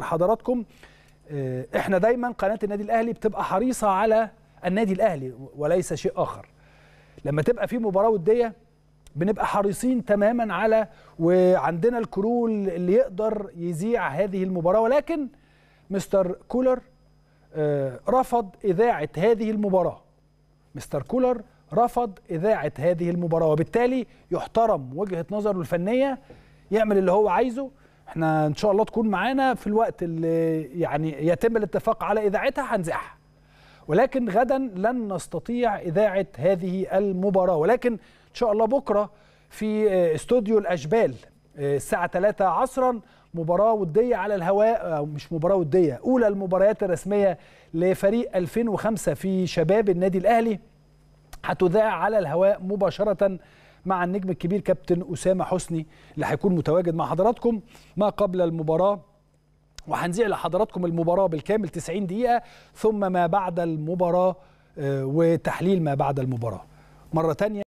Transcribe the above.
لحضراتكم آه، احنا دايما قناه النادي الاهلي بتبقى حريصه على النادي الاهلي وليس شيء اخر لما تبقى في مباراه وديه بنبقى حريصين تماما على وعندنا الكرول اللي يقدر يذيع هذه المباراه ولكن مستر كولر آه، رفض اذاعه هذه المباراه مستر كولر رفض اذاعه هذه المباراه وبالتالي يحترم وجهه نظره الفنيه يعمل اللي هو عايزه احنا ان شاء الله تكون معانا في الوقت اللي يعني يتم الاتفاق على اذاعتها هنذاعها ولكن غدا لن نستطيع اذاعه هذه المباراه ولكن ان شاء الله بكره في آه، استوديو الاشبال آه، الساعه 3 عصرا مباراه وديه على الهواء أو آه، مش مباراه وديه اولى المباريات الرسميه لفريق 2005 في شباب النادي الاهلي هتذاع على الهواء مباشرة مع النجم الكبير كابتن أسامة حسني اللي هيكون متواجد مع حضراتكم ما قبل المباراة وهنذيع لحضراتكم المباراة بالكامل 90 دقيقة ثم ما بعد المباراة آه، وتحليل ما بعد المباراة مرة تانية